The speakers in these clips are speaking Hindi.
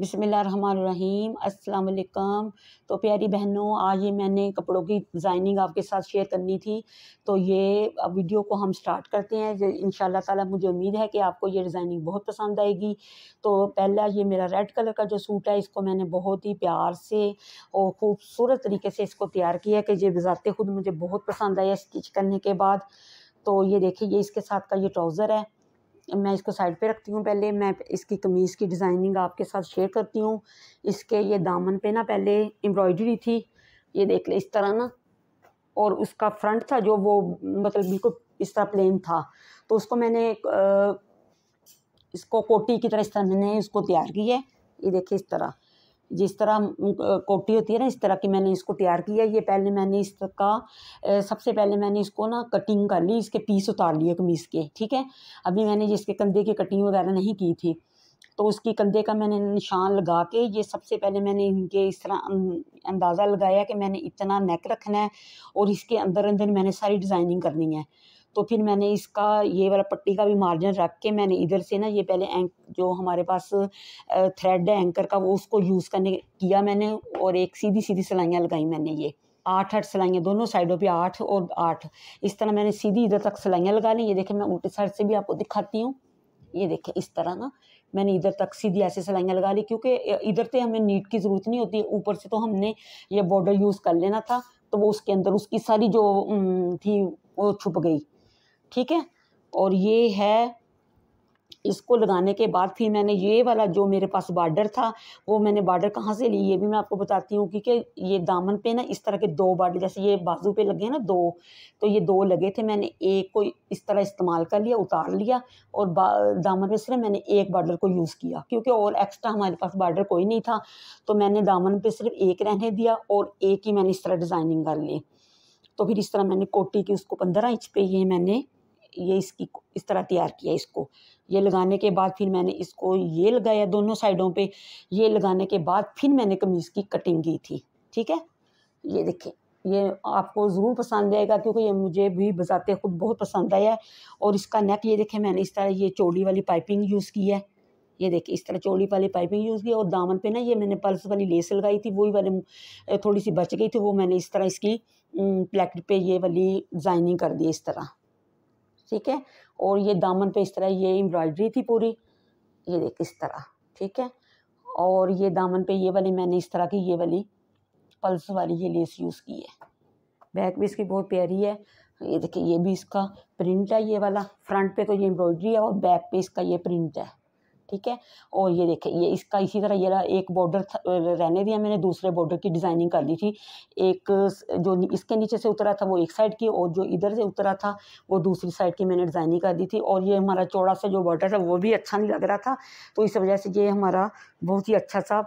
बिसमीम असलकम तो प्यारी बहनों आज ये मैंने कपड़ों की डिज़ाइनिंग आपके साथ शेयर करनी थी तो ये अब वीडियो को हम स्टार्ट करते हैं इन ताला मुझे उम्मीद है कि आपको ये डिज़ाइनिंग बहुत पसंद आएगी तो पहला ये मेरा रेड कलर का जो सूट है इसको मैंने बहुत ही प्यार से और ख़ूबसूरत तरीके से इसको तैयार किया कि ये बजाते खुद मुझे बहुत पसंद आया स्टिच करने के बाद तो ये देखिए ये इसके साथ का ये ट्राउज़र है मैं इसको साइड पे रखती हूँ पहले मैं इसकी कमीज़ की डिज़ाइनिंग आपके साथ शेयर करती हूँ इसके ये दामन पे ना पहले एम्ब्रॉयडरी थी ये देख ले इस तरह ना और उसका फ्रंट था जो वो मतलब बिल्कुल इस तरह प्लेन था तो उसको मैंने आ, इसको कोटी की तरह इस तरह मैंने इसको तैयार की है ये देखिए इस तरह जिस तरह कोटी होती है ना इस तरह की मैंने इसको तैयार किया ये पहले मैंने इसका सबसे पहले मैंने इसको ना कटिंग कर ली इसके पीस उतार लिए कमीज़ के ठीक है अभी मैंने जिसके कंधे की कटिंग वगैरह नहीं की थी तो उसकी कंधे का मैंने निशान लगा के ये सबसे पहले मैंने इनके इस तरह अंदाज़ा लगाया कि मैंने इतना नेक रखना है और इसके अंदर अंदर मैंने सारी डिज़ाइनिंग करनी है तो फिर मैंने इसका ये वाला पट्टी का भी मार्जिन रख के मैंने इधर से ना ये पहले एंक जो हमारे पास थ्रेड है एंकर का वो उसको यूज़ करने किया मैंने और एक सीधी सीधी सिलाइयाँ लगाई मैंने ये आठ आठ सिलाइयाँ दोनों साइडों पे आठ और आठ इस तरह मैंने सीधी इधर तक सिलाइयाँ लगा ली ये देखें मैं उल्टी साइड से भी आपको दिखाती हूँ ये देखें इस तरह ना मैंने इधर तक सीधी ऐसे सिलाइयाँ लगा ली क्योंकि इधर से हमें नीट की ज़रूरत नहीं होती ऊपर से तो हमने ये बॉर्डर यूज़ कर लेना था तो वो उसके अंदर उसकी सारी जो थी वो छुप गई ठीक है और ये है इसको लगाने के बाद फिर मैंने ये वाला जो मेरे पास बार्डर था वो मैंने बार्डर कहाँ से ली ये भी मैं आपको बताती हूँ क्योंकि ये दामन पे ना इस तरह के दो बार्डर जैसे ये बाजू पे लगे हैं ना दो तो ये दो लगे थे मैंने एक को इस तरह इस्तेमाल कर लिया उतार लिया और दामन पे सिर्फ मैंने एक बार्डर को यूज़ किया क्योंकि और एक्स्ट्रा हमारे पास बार्डर कोई नहीं था तो मैंने दामन पर सिर्फ एक रहने दिया और एक ही मैंने इस तरह डिज़ाइनिंग कर ली तो फिर इस तरह मैंने कोटी की उसको पंद्रह इंच पे ये मैंने ये इसकी इस तरह तैयार किया इसको ये लगाने के बाद फिर मैंने इसको ये लगाया दोनों साइडों पे ये लगाने के बाद फिर मैंने कमीज़ की कटिंग की थी ठीक है ये देखें ये आपको ज़रूर पसंद आएगा क्योंकि ये मुझे भी बजाते खुद बहुत पसंद आया और इसका नेक ये देखें मैंने इस तरह ये चौड़ी वाली पाइपिंग यूज़ की है ये देखिए इस तरह चौड़ी वाली पाइपिंग यूज़ की और दामन पे ना ये मैंने पल्स वाली लेस लगाई थी वही वाले थोड़ी सी बच गई थी वो मैंने इस तरह इसकी प्लेट पे ये वाली डिज़ाइनिंग कर दी इस तरह ठीक है और ये दामन पे इस तरह ये एम्ब्रॉयडरी थी पूरी ये देख इस तरह ठीक है और ये दामन पे ये वाली मैंने इस तरह की ये वाली पल्स वाली ये लेस यूज़ की है बैक भी इसकी बहुत प्यारी है ये देखिए ये भी इसका प्रिंट है ये वाला फ्रंट पे तो ये एम्ब्रॉयडरी है और बैक पे इसका ये प्रिंट है ठीक है और ये देखें ये इसका इसी तरह ये एक बॉर्डर रहने दिया मैंने दूसरे बॉर्डर की डिज़ाइनिंग कर ली थी एक जो इसके नीचे से उतरा था वो एक साइड की और जो इधर से उतरा था वो दूसरी साइड की मैंने डिज़ाइनिंग कर दी थी और ये हमारा चौड़ा सा जो बॉर्डर था वो भी अच्छा नहीं लग रहा था तो इस वजह से ये हमारा बहुत ही अच्छा सा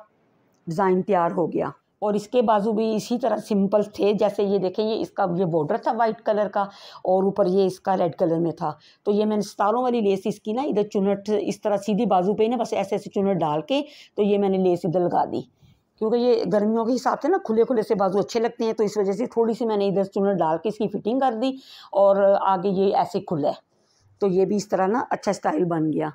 डिज़ाइन तैयार हो गया और इसके बाजू भी इसी तरह सिंपल थे जैसे ये देखें ये इसका ये बॉर्डर था वाइट कलर का और ऊपर ये इसका रेड कलर में था तो ये मैंने सितारों वाली लेस इसकी ना इधर चुनट इस तरह सीधी बाजू पे ना बस ऐसे ऐसे चुनट डाल के तो ये मैंने लेस इधर लगा दी क्योंकि ये गर्मियों के हिसाब से ना खुले खुले से बाजू अच्छे लगते हैं तो इस वजह से थोड़ी सी मैंने इधर चुनट डाल के इसकी फिटिंग कर दी और आगे ये ऐसे खुला है तो ये भी इस तरह ना अच्छा स्टाइल बन गया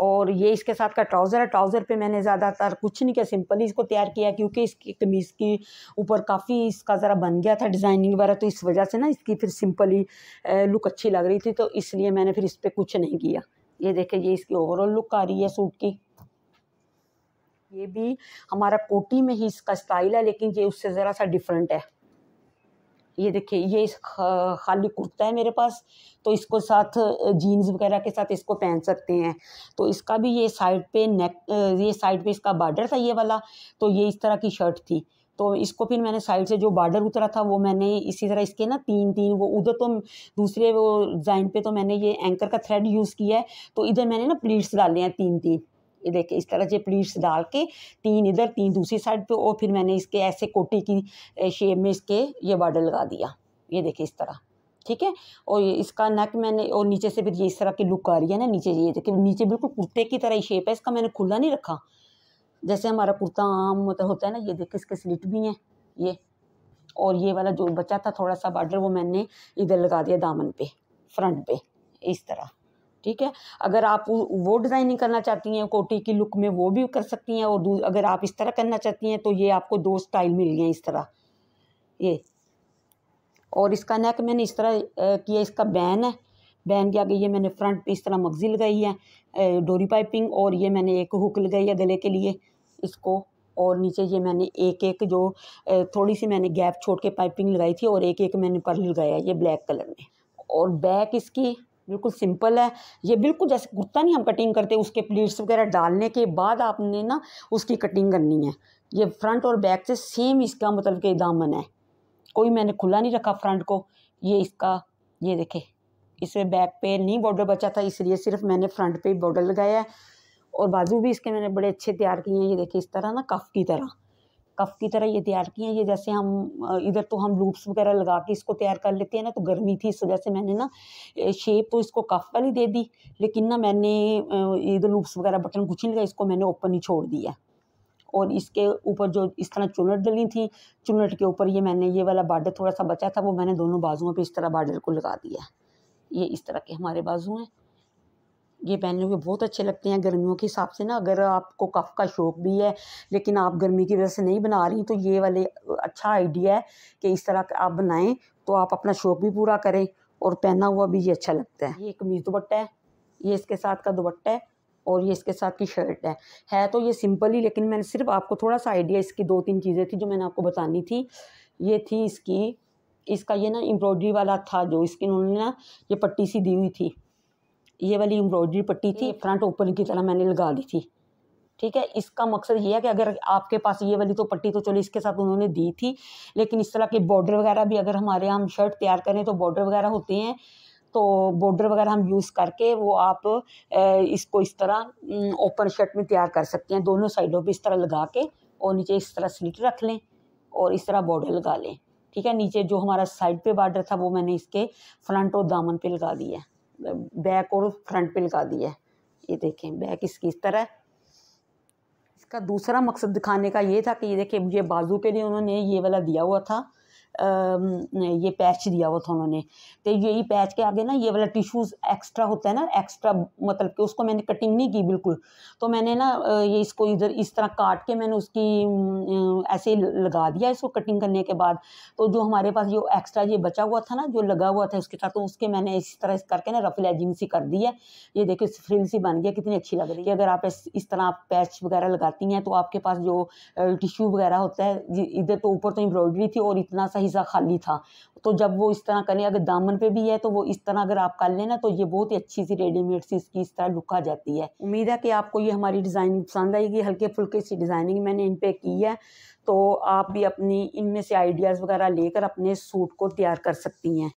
और ये इसके साथ का ट्राउज़र है ट्राउज़र पे मैंने ज़्यादातर कुछ नहीं किया सिंपली इसको तैयार किया क्योंकि इसकी कमीज़ के ऊपर काफ़ी इसका ज़रा बन गया था डिज़ाइनिंग वगैरह तो इस वजह से ना इसकी फिर सिंपली लुक अच्छी लग रही थी तो इसलिए मैंने फिर इस पर कुछ नहीं किया ये देखें ये इसकी ओवरऑल लुक आ रही है सूट की ये भी हमारा कोटी में ही इसका स्टाइल है लेकिन ये उससे ज़रा सा डिफरेंट है ये देखिए ये खाली कुर्ता है मेरे पास तो इसको साथ जीन्स वगैरह के साथ इसको पहन सकते हैं तो इसका भी ये साइड पे नेक ये साइड पे इसका बार्डर था ये वाला तो ये इस तरह की शर्ट थी तो इसको फिर मैंने साइड से जो बॉर्डर उतरा था वो मैंने इसी तरह इसके ना तीन तीन वो उधर तो दूसरे वो डिज़ाइन पे तो मैंने ये एंकर का थ्रेड यूज़ किया है तो इधर मैंने ना प्लीट्स डाले हैं तीन तीन ये देखिए इस तरह से प्लीट्स डाल के तीन इधर तीन दूसरी साइड पे और फिर मैंने इसके ऐसे कोटी की शेप में इसके ये बॉर्डर लगा दिया ये देखिए इस तरह ठीक है और इसका नेक मैंने और नीचे से फिर ये इस तरह की लुक आ रही है ना नीचे ये देखिए नीचे बिल्कुल कुर्ते की तरह ही शेप है इसका मैंने खुला नहीं रखा जैसे हमारा कुर्ता आम मतलब होता है ना ये देखिए इसके स्लिट भी हैं ये और ये वाला जो बचा था थोड़ा सा बॉर्डर वो मैंने इधर लगा दिया दामन पे फ्रंट पे इस तरह ठीक है अगर आप वो डिज़ाइनिंग करना चाहती हैं कोटी की लुक में वो भी कर सकती हैं और अगर आप इस तरह करना चाहती हैं तो ये आपको दो स्टाइल मिल गए इस तरह ये और इसका नेक मैंने इस तरह किया इसका बैन है बैन के आगे ये मैंने फ्रंट पे इस तरह मगजी लगाई है डोरी पाइपिंग और ये मैंने एक हुक लगाई है गले के लिए इसको और नीचे ये मैंने एक एक जो थोड़ी सी मैंने गैप छोड़ के पाइपिंग लगाई थी और एक एक मैंने पर्ल लगाया ये ब्लैक कलर में और बैक इसकी बिल्कुल सिंपल है ये बिल्कुल जैसे कुर्ता नहीं हम कटिंग करते उसके प्लीट्स वगैरह डालने के बाद आपने ना उसकी कटिंग करनी है ये फ्रंट और बैक से सेम इसका मतलब कि दामन है कोई मैंने खुला नहीं रखा फ्रंट को ये इसका ये देखे इसमें बैक पे नहीं बॉर्डर बचा था इसलिए सिर्फ मैंने फ्रंट पे बॉर्डर लगाया है और बाजू भी इसके मैंने बड़े अच्छे तैयार किए हैं ये देखे इस तरह ना कफ की तरह कफ़ की तरह ये तैयार किए हैं ये जैसे हम इधर तो हम लूप्स वगैरह लगा के इसको तैयार कर लेते हैं ना तो गर्मी थी इस वजह से मैंने ना शेप तो इसको कफ़ वाली दे दी लेकिन ना मैंने इधर लूप्स वगैरह बटन कुछ नहीं लगा इसको मैंने ओपन ही छोड़ दिया और इसके ऊपर जो इस तरह चुनट डली थी चुनट के ऊपर ये मैंने ये वाला बार्डर थोड़ा सा बचा था वो मैंने दोनों बाजुओं पर इस तरह बार्डर को लगा दिया ये इस तरह के हमारे बाजू हैं ये पहनने में बहुत अच्छे लगते हैं गर्मियों के हिसाब से ना अगर आपको कफ का शौक भी है लेकिन आप गर्मी की वजह से नहीं बना रही तो ये वाले अच्छा आइडिया है कि इस तरह आप बनाएं तो आप अपना शौक भी पूरा करें और पहना हुआ भी ये अच्छा लगता है ये कमीज़ दुपट्टा है ये इसके साथ का दुपट्टा है और ये इसके साथ की शर्ट है है तो ये सिंपल ही लेकिन मैंने सिर्फ आपको थोड़ा सा आइडिया इसकी दो तीन चीज़ें थी जो मैंने आपको बतानी थी ये थी इसकी इसका ये ना एम्ब्रॉयडरी वाला था जो इसकी उन्होंने ना ये पट्टी सी दी हुई थी ये वाली एम्ब्रॉयडरी पट्टी थी फ्रंट हम्म। ओपन की तरह मैंने लगा दी थी ठीक है इसका मकसद ये है कि अगर आपके पास ये वाली तो पट्टी तो चलो इसके साथ उन्होंने दी थी लेकिन इस तरह के बॉर्डर वगैरह भी अगर हमारे यहाँ हम शर्ट तैयार करें तो बॉर्डर वगैरह होते हैं तो बॉर्डर वगैरह हम यूज़ करके वो आप इसको इस तरह ओपन शर्ट में तैयार कर सकते हैं दोनों साइडों पर इस तरह लगा के और नीचे इस तरह स्लिट रख लें और इस तरह बॉर्डर लगा लें ठीक है नीचे जो हमारा साइड पे बॉर्डर था वो मैंने इसके फ्रंट और दामन पे लगा दिया है बैक और फ्रंट पे लगा दिया है ये देखें बैक इसकी इस तरह इसका दूसरा मकसद दिखाने का ये था कि ये देखें मुझे बाजू के लिए उन्होंने ये वाला दिया हुआ था ये पैच दिया हुआ था उन्होंने तो ये पैच के आगे ना ये वाला टिश्यूज़ एक्स्ट्रा होता है ना एक्स्ट्रा मतलब कि उसको मैंने कटिंग नहीं की बिल्कुल तो मैंने ना ये इसको इधर इस तरह काट के मैंने उसकी ऐसे लगा दिया इसको कटिंग करने के बाद तो जो हमारे पास जो एक्स्ट्रा ये बचा हुआ था ना जो लगा हुआ था उसके साथ तो उसके मैंने इस तरह इस करके ना रफल एजिंग सी कर दी है ये देखो फ्रिल सी बन गया कितनी अच्छी लग रही है अगर आप इस तरह आप पैच वगैरह लगाती हैं तो आपके पास जो टिश्यू वगैरह होता है इधर तो ऊपर तो एम्ब्रॉयडरी थी और इतना सा हिस्सा खाली था तो जब वो इस तरह करें अगर दामन पे भी है तो वो इस तरह अगर आप कर लेना तो ये बहुत ही अच्छी सी रेडीमेड सी इसकी इस तरह लुक आ जाती है उम्मीद है कि आपको ये हमारी डिज़ाइन पसंद आएगी हल्के फुल्के सी डिज़ाइनिंग मैंने इन पर की है तो आप भी अपनी इनमें से आइडियाज़ वगैरह लेकर अपने सूट को तैयार कर सकती हैं